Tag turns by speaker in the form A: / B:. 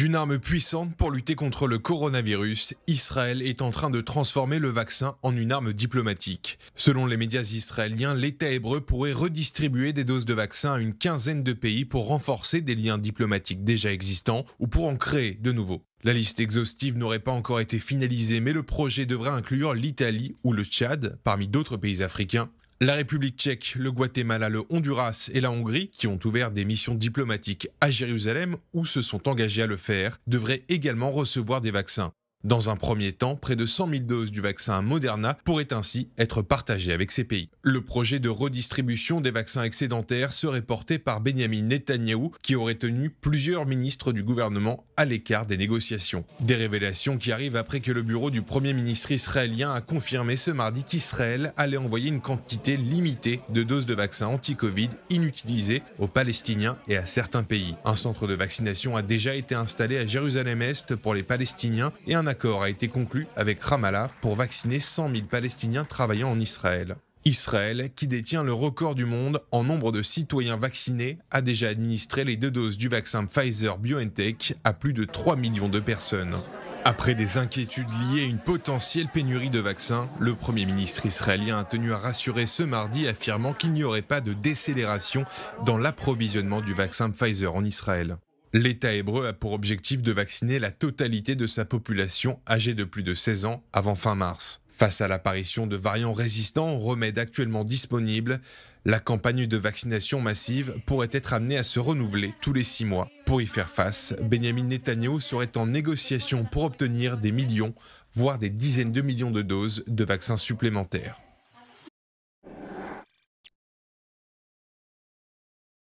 A: D'une arme puissante pour lutter contre le coronavirus, Israël est en train de transformer le vaccin en une arme diplomatique. Selon les médias israéliens, l'État hébreu pourrait redistribuer des doses de vaccin à une quinzaine de pays pour renforcer des liens diplomatiques déjà existants ou pour en créer de nouveaux. La liste exhaustive n'aurait pas encore été finalisée, mais le projet devrait inclure l'Italie ou le Tchad, parmi d'autres pays africains, la République tchèque, le Guatemala, le Honduras et la Hongrie, qui ont ouvert des missions diplomatiques à Jérusalem ou se sont engagés à le faire, devraient également recevoir des vaccins. Dans un premier temps, près de 100 000 doses du vaccin Moderna pourraient ainsi être partagées avec ces pays. Le projet de redistribution des vaccins excédentaires serait porté par Benjamin Netanyahu, qui aurait tenu plusieurs ministres du gouvernement à l'écart des négociations. Des révélations qui arrivent après que le bureau du Premier ministre israélien a confirmé ce mardi qu'Israël allait envoyer une quantité limitée de doses de vaccins anti-Covid inutilisées aux Palestiniens et à certains pays. Un centre de vaccination a déjà été installé à Jérusalem-Est pour les Palestiniens et un accord a été conclu avec Ramallah pour vacciner 100 000 Palestiniens travaillant en Israël. Israël, qui détient le record du monde en nombre de citoyens vaccinés, a déjà administré les deux doses du vaccin Pfizer BioNTech à plus de 3 millions de personnes. Après des inquiétudes liées à une potentielle pénurie de vaccins, le Premier ministre israélien a tenu à rassurer ce mardi affirmant qu'il n'y aurait pas de décélération dans l'approvisionnement du vaccin Pfizer en Israël. L'État hébreu a pour objectif de vacciner la totalité de sa population âgée de plus de 16 ans avant fin mars. Face à l'apparition de variants résistants aux remèdes actuellement disponibles, la campagne de vaccination massive pourrait être amenée à se renouveler tous les six mois. Pour y faire face, Benjamin Netanyahu serait en négociation pour obtenir des millions, voire des dizaines de millions de doses de vaccins supplémentaires.